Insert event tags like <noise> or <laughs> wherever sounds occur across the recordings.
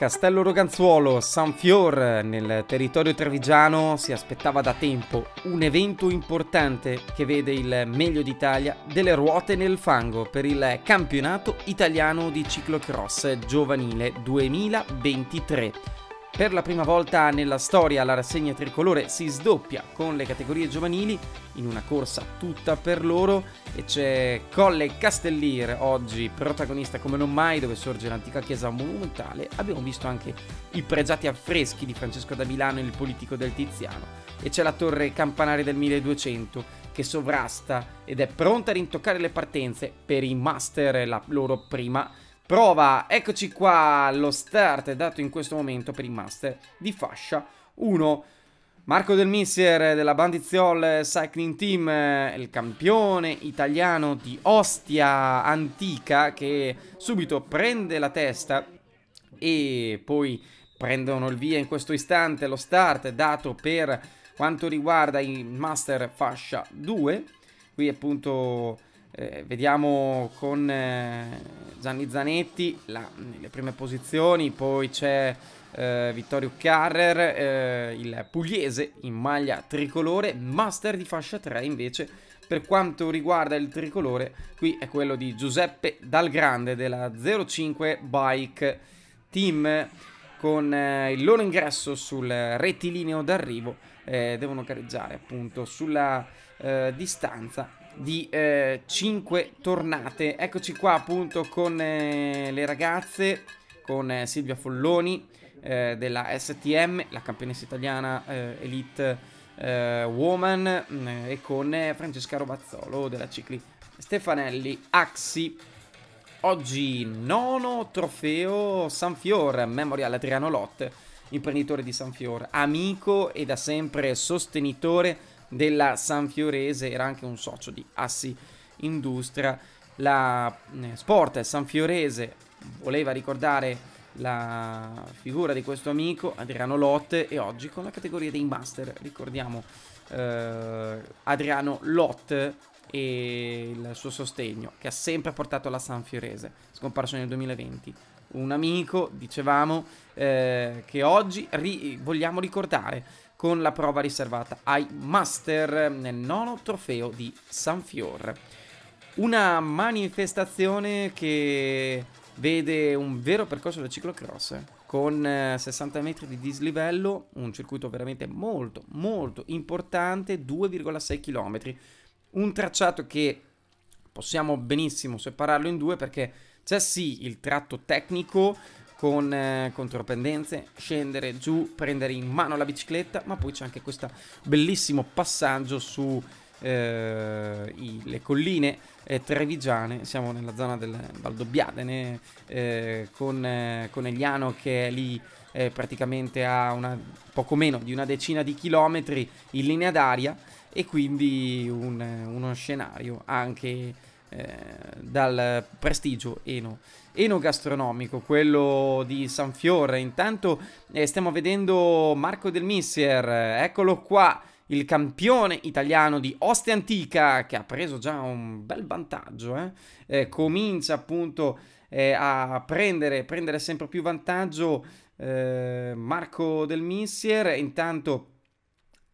Castello Roganzuolo, San Sanfior nel territorio trevigiano si aspettava da tempo un evento importante che vede il meglio d'Italia delle ruote nel fango per il campionato italiano di ciclocross giovanile 2023. Per la prima volta nella storia la rassegna tricolore si sdoppia con le categorie giovanili in una corsa tutta per loro e c'è Colle Castellir oggi protagonista come non mai dove sorge l'antica chiesa monumentale. Abbiamo visto anche i pregiati affreschi di Francesco da Milano e il politico del Tiziano e c'è la torre campanaria del 1200 che sovrasta ed è pronta a rintoccare le partenze per i master la loro prima prova. Eccoci qua, lo start è dato in questo momento per i master di fascia 1. Marco Del Missier della Bandiziol Cycling Team, il campione italiano di Ostia Antica che subito prende la testa e poi prendono il via in questo istante lo start dato per quanto riguarda i Master Fascia 2. Qui appunto eh, vediamo con eh, Gianni Zanetti la, le prime posizioni, poi c'è eh, Vittorio Carrer, eh, il pugliese in maglia tricolore, master di fascia 3 invece per quanto riguarda il tricolore, qui è quello di Giuseppe Dal Grande della 05 Bike Team con eh, il loro ingresso sul rettilineo d'arrivo eh, devono gareggiare appunto sulla distanza di eh, 5 tornate. Eccoci qua appunto con eh, le ragazze, con eh, Silvia Folloni eh, della STM, la campionessa italiana eh, Elite eh, Woman mm, e con Francesca Robazzolo della Cicli Stefanelli Axi. Oggi nono trofeo Sanfior, Memorial Adriano Lotte, imprenditore di Sanfior, amico e da sempre sostenitore della San Fiorese, era anche un socio di Assi Industria. La eh, Sport Fiorese voleva ricordare la figura di questo amico Adriano Lotte e oggi con la categoria dei master ricordiamo eh, Adriano Lotte e il suo sostegno che ha sempre portato alla San Fiorese, scomparso nel 2020. Un amico, dicevamo, eh, che oggi ri- vogliamo ricordare con la prova riservata ai Master nel nono trofeo di San Sanfior. Una manifestazione che vede un vero percorso del ciclocross con 60 eh, metri di dislivello, un circuito veramente molto molto importante, 2,6 km, un tracciato che possiamo benissimo separarlo in due perché c'è sì il tratto tecnico con eh, contropendenze, scendere giù, prendere in mano la bicicletta, ma poi c'è anche questo bellissimo passaggio su eh, i, le colline eh, trevigiane, siamo nella zona del Valdobbiadene, eh, con, eh, con Egliano che è lì eh, praticamente a una, poco meno di una decina di chilometri in linea d'aria e quindi un, eh, uno scenario anche eh, dal prestigio Eno. Eno quello di San Fiore. Intanto eh, stiamo vedendo Marco Del Missier, eccolo qua, il campione italiano di Oste Antica che ha preso già un bel vantaggio. Eh? Eh, comincia appunto eh, a prendere, prendere, sempre più vantaggio eh, Marco Del Missier. Intanto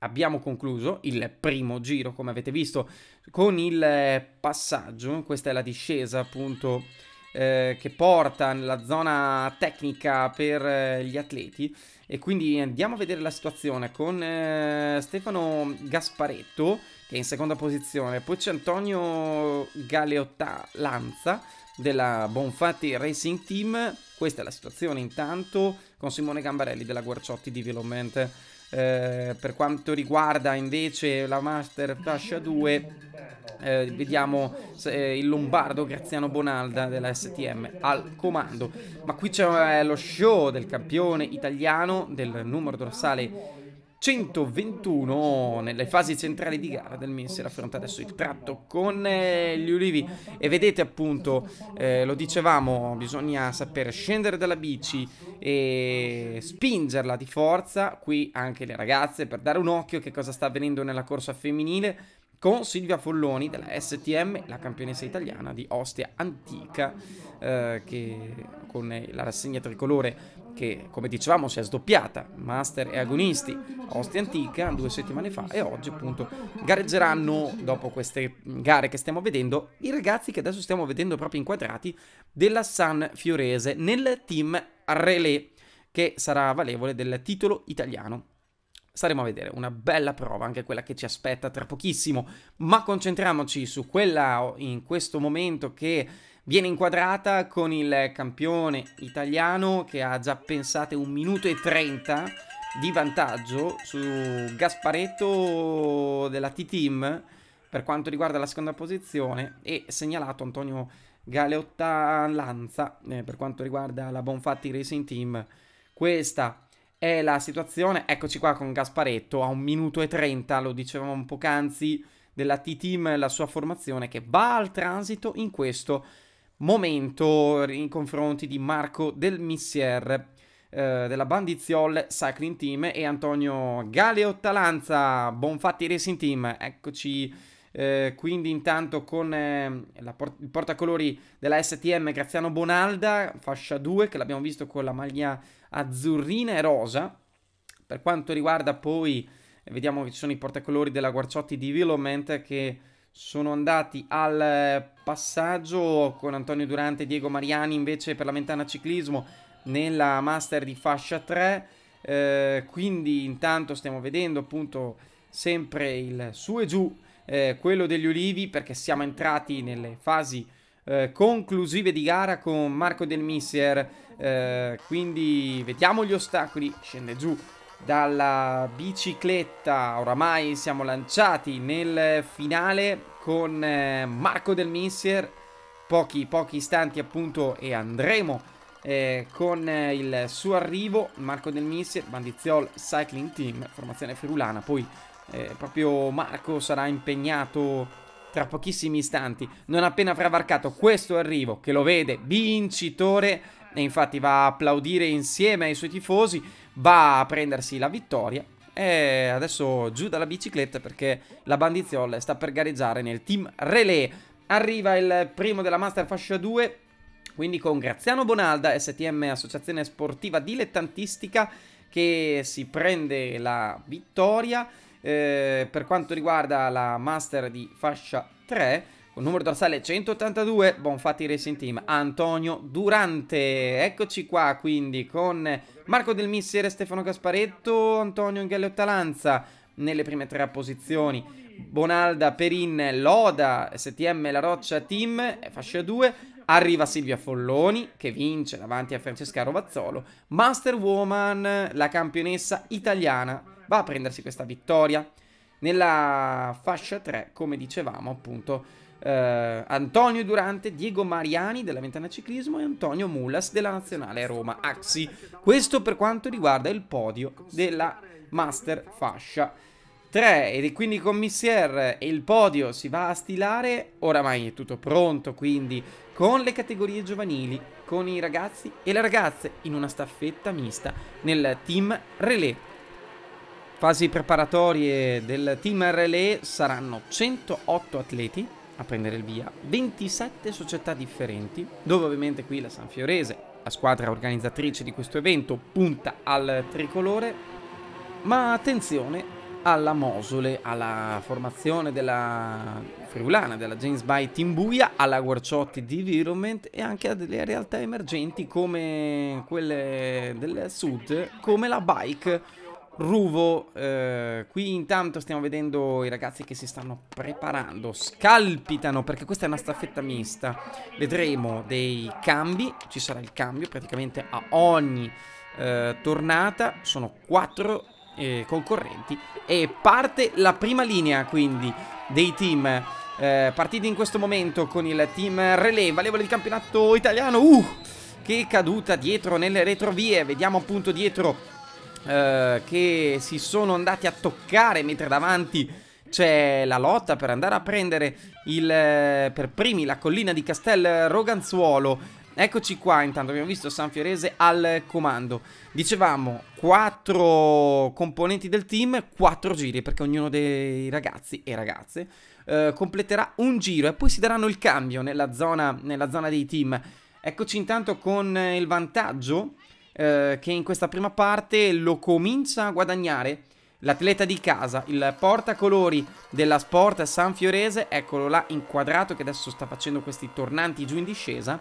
abbiamo concluso il primo giro, come avete visto con il passaggio, questa è la discesa appunto eh, che porta nella zona tecnica per eh, gli atleti e quindi andiamo a vedere la situazione con eh, Stefano Gasparetto che è in seconda posizione, poi c'è Antonio Galeotta Lanza della Bonfatti Racing Team, questa è la situazione intanto con Simone Gambarelli della Guarciotti Development eh, per quanto riguarda invece la Master Fascia 2 eh, vediamo eh, il lombardo Graziano Bonalda della STM al comando ma qui c'è lo show del campione italiano del numero dorsale 121 nelle fasi centrali di gara del Minser affronta adesso il tratto con eh, gli ulivi e vedete appunto eh, lo dicevamo bisogna saper scendere dalla bici e spingerla di forza qui anche le ragazze per dare un occhio a che cosa sta avvenendo nella corsa femminile con Silvia Folloni della STM, la campionessa italiana di Ostia Antica, eh, che con la rassegna tricolore che come dicevamo si è sdoppiata, master e agonisti, Ostia Antica due settimane fa e oggi appunto gareggeranno dopo queste gare che stiamo vedendo i ragazzi che adesso stiamo vedendo proprio inquadrati della San Fiorese nel team Relè che sarà valevole del titolo italiano staremo a vedere una bella prova, anche quella che ci aspetta tra pochissimo, ma concentriamoci su quella in questo momento che Viene inquadrata con il campione italiano che ha già pensate un minuto e 30 di vantaggio su Gasparetto della T-Team per quanto riguarda la seconda posizione e segnalato Antonio Galeotta Lanza eh, per quanto riguarda la Bonfatti Racing Team. Questa è la situazione. Eccoci qua con Gasparetto a un minuto e 30, lo dicevamo poc'anzi, della T-Team, la sua formazione che va al transito in questo momento in confronti di Marco Del Missier eh, della Bandiziol Cycling Team e Antonio Galeo Talanza, Bonfatti Racing Team, eccoci eh, quindi intanto con eh, port- il portacolori della STM Graziano Bonalda, fascia 2, che l'abbiamo visto con la maglia azzurrina e rosa, per quanto riguarda poi, eh, vediamo che ci sono i portacolori della Guarciotti Development che sono andati al passaggio con Antonio Durante e Diego Mariani invece per la Mentana Ciclismo nella Master di fascia 3. Eh, quindi intanto stiamo vedendo appunto sempre il su e giù, eh, quello degli ulivi, perché siamo entrati nelle fasi eh, conclusive di gara con Marco Del Missier. Eh, quindi vediamo gli ostacoli, scende giù dalla bicicletta. Oramai siamo lanciati nel finale con eh, Marco del Missier. Pochi, pochi istanti appunto e andremo eh, con eh, il suo arrivo. Marco del Missier, Bandiziol Cycling Team, formazione ferulana. Poi eh, proprio Marco sarà impegnato tra pochissimi istanti, non appena avrà varcato questo arrivo che lo vede vincitore e infatti va a applaudire insieme ai suoi tifosi, va a prendersi la vittoria e adesso giù dalla bicicletta perché la Bandiziolle sta per gareggiare nel team relay. Arriva il primo della Master Fascia 2, quindi con Graziano Bonalda, STM Associazione Sportiva Dilettantistica, che si prende la vittoria. Eh, per quanto riguarda la Master di Fascia 3, con numero dorsale 182, Bonfatti Racing Team, Antonio Durante. Eccoci qua quindi con Marco Del Missiere, Stefano Gasparetto, Antonio Inghelletto Talanza nelle prime tre posizioni. Bonalda, Perin, Loda, STM, La Roccia, Team, eh, fascia 2. Arriva Silvia Folloni che vince davanti a Francesca Rovazzolo. Master Woman, la campionessa italiana, va a prendersi questa vittoria. Nella fascia 3, come dicevamo, appunto, eh, Antonio Durante, Diego Mariani della Ventana Ciclismo e Antonio Mulas della Nazionale Roma Axi. Questo per quanto riguarda il podio della Master Fascia 3 ed quindi con Missier il podio si va a stilare, oramai è tutto pronto quindi con le categorie giovanili, con i ragazzi e le ragazze in una staffetta mista nel team relay. Fasi preparatorie del team relay saranno 108 atleti a prendere il via 27 società differenti, dove ovviamente qui la San Sanfiorese, la squadra organizzatrice di questo evento, punta al tricolore, ma attenzione alla Mosole, alla formazione della Friulana, della James Bay Timbuia, alla Guarciotti Development e anche a delle realtà emergenti come quelle del sud, come la Bike Ruvo, eh, qui intanto stiamo vedendo i ragazzi che si stanno preparando, scalpitano perché questa è una staffetta mista, vedremo dei cambi, ci sarà il cambio praticamente a ogni eh, tornata, sono quattro eh, concorrenti e parte la prima linea quindi dei team eh, partiti in questo momento con il team Relay, valevole di campionato italiano, uh, che caduta dietro nelle retrovie, vediamo appunto dietro eh, che si sono andati a toccare mentre davanti c'è la lotta per andare a prendere il, eh, per primi la collina di Castel Roganzuolo. Eccoci qua, intanto abbiamo visto San Fiorese al comando. Dicevamo, quattro componenti del team, quattro giri, perché ognuno dei ragazzi e ragazze eh, completerà un giro e poi si daranno il cambio nella zona, nella zona dei team. Eccoci intanto con il vantaggio eh, che in questa prima parte lo comincia a guadagnare. L'atleta di casa, il portacolori della Sport San Sanfiorese, eccolo là inquadrato che adesso sta facendo questi tornanti giù in discesa.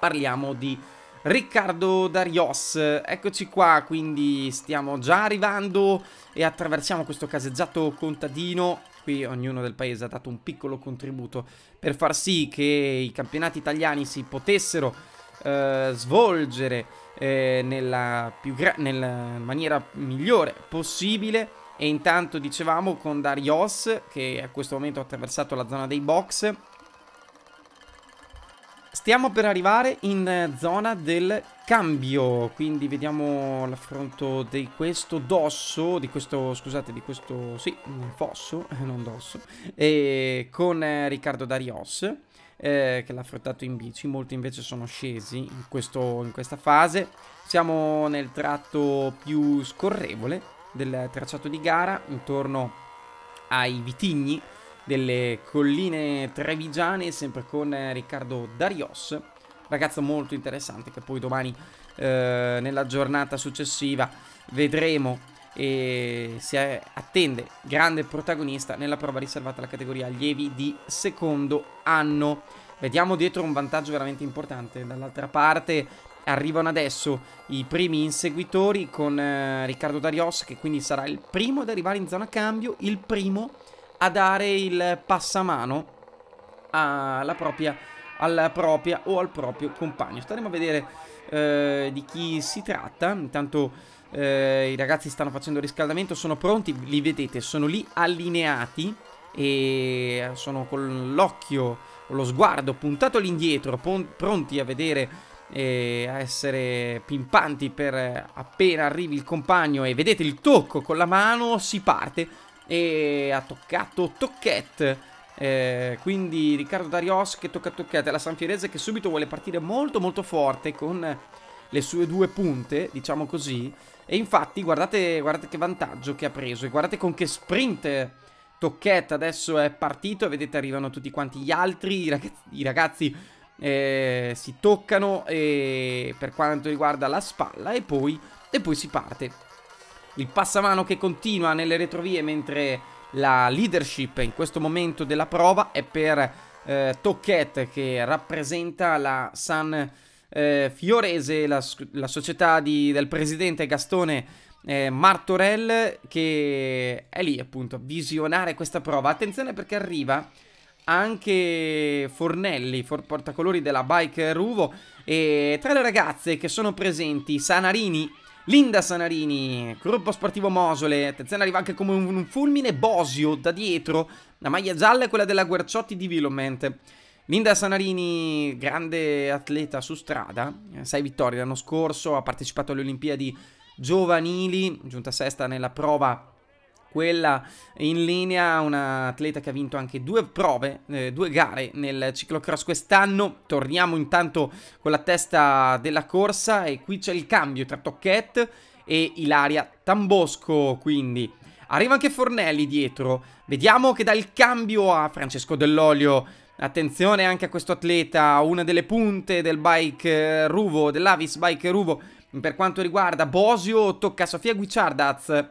Parliamo di Riccardo Darios. Eccoci qua, quindi stiamo già arrivando e attraversiamo questo caseggiato contadino. Qui ognuno del paese ha dato un piccolo contributo per far sì che i campionati italiani si potessero eh, svolgere eh, nella, nella maniera migliore possibile. E intanto dicevamo con Darius, che a questo momento ha attraversato la zona dei box, Stiamo per arrivare in eh, zona del cambio, quindi vediamo l'affronto di questo dosso, di questo, scusate, di questo, sì, fosso, <laughs> non dosso, e con eh, Riccardo Darios eh, che l'ha affrettato in bici, molti invece sono scesi in, questo, in questa fase. Siamo nel tratto più scorrevole del tracciato di gara, intorno ai vitigni delle colline trevigiane, sempre con eh, Riccardo Darios, ragazzo molto interessante che poi domani eh, nella giornata successiva vedremo e si attende grande protagonista nella prova riservata alla categoria allievi di secondo anno. Vediamo dietro un vantaggio veramente importante. Dall'altra parte arrivano adesso i primi inseguitori con eh, Riccardo Darios che quindi sarà il primo ad arrivare in zona cambio, il primo a dare il passamano alla propria, alla propria o al proprio compagno. Staremo a vedere eh, di chi si tratta. Intanto eh, i ragazzi stanno facendo riscaldamento, sono pronti, li vedete, sono lì allineati e sono con l'occhio, lo sguardo puntato all'indietro, pronti a vedere e eh, a essere pimpanti per appena arrivi il compagno e vedete il tocco con la mano, si parte e ha toccato Tocchette. Eh, quindi Riccardo Darios che tocca Tocchette la San Sanfierese che subito vuole partire molto molto forte con le sue due punte, diciamo così. E infatti guardate, guardate che vantaggio che ha preso e guardate con che sprint Tocchetta adesso è partito e vedete arrivano tutti quanti gli altri, i ragazzi, i ragazzi eh, si toccano eh, per quanto riguarda la spalla e poi, e poi si parte. Il passamano che continua nelle retrovie mentre la leadership in questo momento della prova è per eh, Tocchette che rappresenta la San eh, Fiorese, la, la società di, del presidente Gastone eh, Martorell, che è lì appunto a visionare questa prova. Attenzione perché arriva anche Fornelli, for portacolori della Bike Ruvo, e tra le ragazze che sono presenti Sanarini, Linda Sanarini, gruppo sportivo Mosole, attenzione arriva anche come un, un fulmine Bosio da dietro, la maglia gialla è quella della Guerciotti di Villament. Linda Sanarini, grande atleta su strada, eh, sei vittorie l'anno scorso, ha partecipato alle Olimpiadi giovanili, giunta sesta nella prova quella in linea, un atleta che ha vinto anche due prove, eh, due gare nel ciclocross quest'anno. Torniamo intanto con la testa della corsa e qui c'è il cambio tra Tocquette e Ilaria Tambosco, quindi arriva anche Fornelli dietro. Vediamo che dà il cambio a Francesco Dell'Olio Attenzione anche a questo atleta, una delle punte del bike eh, ruvo, dell'Avis Bike Ruvo. Per quanto riguarda Bosio, tocca a Sofia Guicciardaz.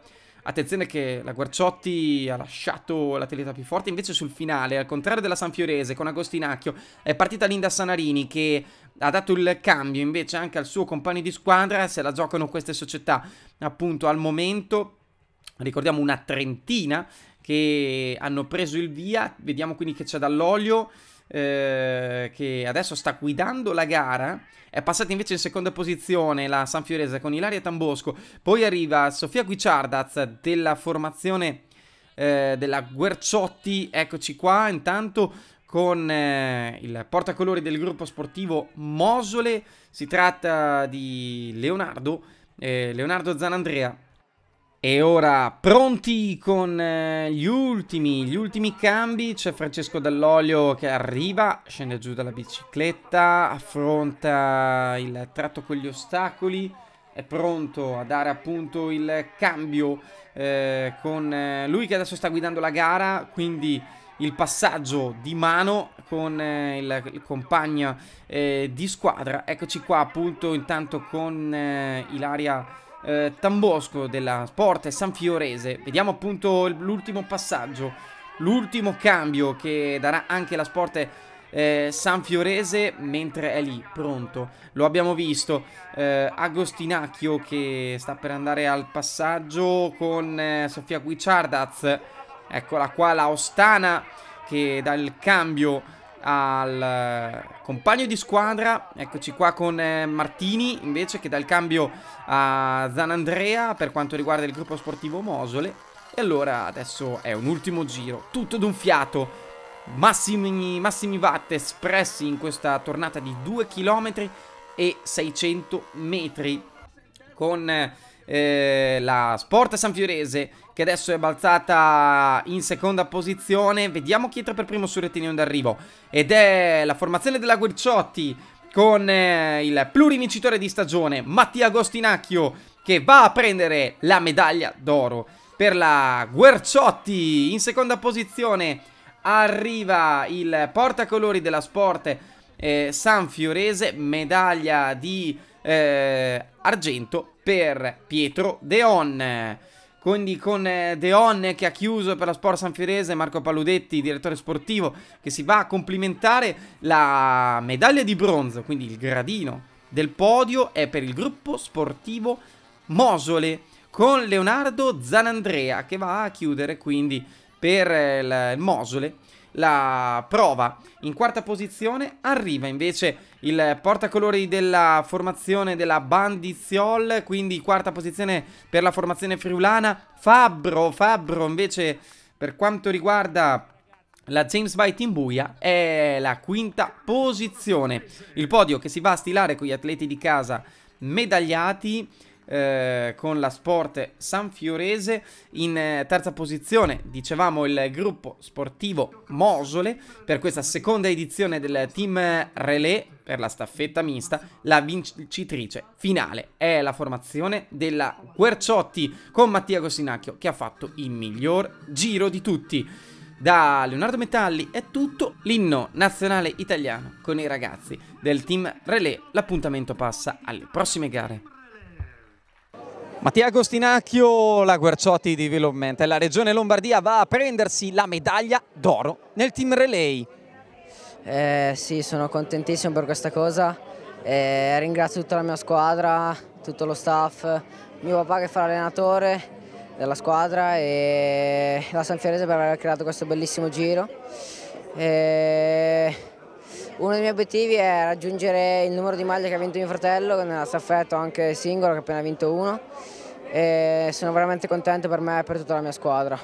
Attenzione che la Guarciotti ha lasciato l'atleta più forte invece sul finale, al contrario della Sanfiorese con Agostinacchio. È partita Linda Sanarini che ha dato il cambio invece anche al suo compagno di squadra, se la giocano queste società appunto al momento. Ricordiamo una trentina che hanno preso il via. Vediamo quindi che c'è dall'olio. Eh, che adesso sta guidando la gara. È passata invece in seconda posizione la Sanfiorese con Ilaria Tambosco. Poi arriva Sofia Guicciardaz della formazione eh, della Guerciotti. Eccoci qua. Intanto con eh, il portacolori del gruppo sportivo Mosole. Si tratta di Leonardo, eh, Leonardo Zanandrea e ora pronti con eh, gli ultimi, gli ultimi cambi, c'è Francesco Dall'Olio che arriva, scende giù dalla bicicletta, affronta il tratto con gli ostacoli, è pronto a dare appunto il cambio eh, con eh, lui che adesso sta guidando la gara, quindi il passaggio di mano con eh, il, il, compagno eh, di squadra. Eccoci qua appunto intanto con eh, Ilaria eh, Tambosco della San Fiorese. Vediamo appunto l'ultimo passaggio, l'ultimo cambio che darà anche la Sporte. eh, Fiorese mentre è lì, pronto. Lo abbiamo visto, eh, Agostinacchio che sta per andare al passaggio con eh, Sofia Guicciardaz. Eccola qua la Ostana che dà il cambio al eh, compagno di squadra Eccoci qua con eh, Martini invece che dà il cambio a Zanandrea per quanto riguarda il gruppo sportivo Mosole E allora adesso è un ultimo giro, tutto d'un fiato Massimi, massimi watt espressi in questa tornata di 2 km e 600 metri con... Eh, eh, la Sport Sanfiorese che adesso è balzata in seconda posizione. Vediamo chi entra per primo sul rettilineo d'arrivo. Ed è la formazione della Guerciotti con eh, il plurivincitore di stagione Mattia Agostinacchio che va a prendere la medaglia d'oro per la Guerciotti in seconda posizione arriva il portacolori della Sport eh, San Fiorese, medaglia di eh, argento per Pietro Deon. Quindi con eh, Deon che ha chiuso per la Sport San Fiorese, Marco Paludetti, direttore sportivo, che si va a complimentare la medaglia di bronzo, quindi il gradino del podio è per il gruppo sportivo Mosole con Leonardo Zanandrea che va a chiudere quindi per il Mosole la prova. In quarta posizione arriva invece il portacolori della formazione della Bandiziol, quindi quarta posizione per la formazione friulana. Fabbro, Fabbro invece per quanto riguarda... La James White in buia è la quinta posizione. Il podio che si va a stilare con gli atleti di casa medagliati eh, con la Sport Sanfiorese. In eh, terza posizione, dicevamo, il gruppo sportivo Mosole per questa seconda edizione del team relay per la staffetta mista. La vincitrice finale è la formazione della Guerciotti con Mattia Cosinacchio che ha fatto il miglior giro di tutti. Da Leonardo Metalli è tutto l'inno nazionale italiano con i ragazzi del team relay. L'appuntamento passa alle prossime gare. Mattia Agostinacchio, la Guerciotti di Development. La regione Lombardia va a prendersi la medaglia d'oro nel team relay. Eh, sì, sono contentissimo per questa cosa. Eh, ringrazio tutta la mia squadra, tutto lo staff, mio papà che fa l'allenatore della squadra e la San Sanfiorese per aver creato questo bellissimo giro. Eh, uno dei miei obiettivi è raggiungere il numero di maglie che ha vinto mio fratello, nella staffetta anche singolo che ha appena vinto uno e sono veramente contento per me e per tutta la mia squadra.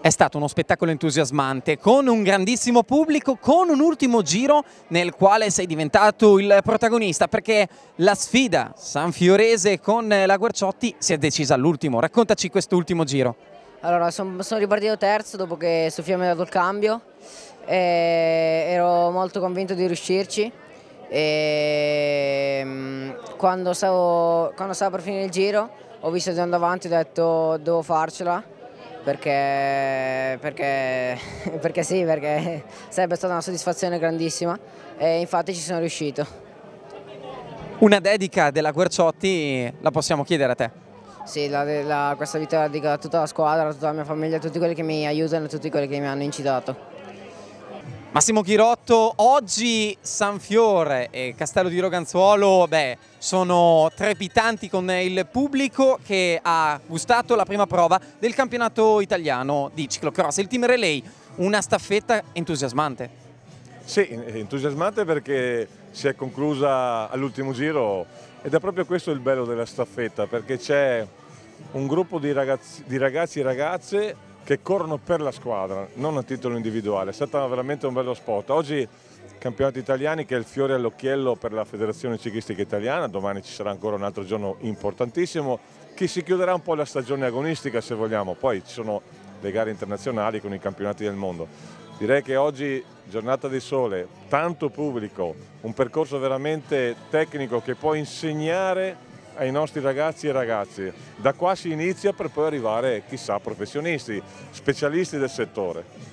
È stato uno spettacolo entusiasmante, con un grandissimo pubblico, con un ultimo giro nel quale sei diventato il protagonista, perché la sfida San Fiorese con la Guerciotti si è decisa all'ultimo. Raccontaci quest'ultimo giro. Allora, sono, sono ripartito terzo dopo che Sofia mi ha dato il cambio eh, ero molto convinto di riuscirci. E, mm, quando, stavo, quando stavo per finire il giro ho visto di andare avanti e ho detto devo farcela perché, perché, <laughs> perché sì, perché <laughs> sarebbe stata una soddisfazione grandissima e infatti ci sono riuscito. Una dedica della Guerciotti la possiamo chiedere a te? Sì, la, la, questa vita la dedico a tutta la squadra, a tutta la mia famiglia, a tutti quelli che mi aiutano e a tutti quelli che mi hanno incitato. Massimo Chirotto, oggi San Fiore e Castello di Roganzuolo beh, sono trepitanti con il pubblico che ha gustato la prima prova del campionato italiano di ciclocross. Il team relay, una staffetta entusiasmante. Sì, entusiasmante perché si è conclusa all'ultimo giro ed è proprio questo il bello della staffetta perché c'è un gruppo di ragazzi e ragazze che corrono per la squadra, non a titolo individuale. È stato veramente un bello spot. Oggi campionati italiani che è il fiore all'occhiello per la Federazione Ciclistica Italiana, domani ci sarà ancora un altro giorno importantissimo, che si chiuderà un po' la stagione agonistica se vogliamo, poi ci sono le gare internazionali con i campionati del mondo. Direi che oggi giornata di sole, tanto pubblico, un percorso veramente tecnico che può insegnare ai nostri ragazzi e ragazze. Da qua si inizia per poi arrivare, chissà, professionisti, specialisti del settore.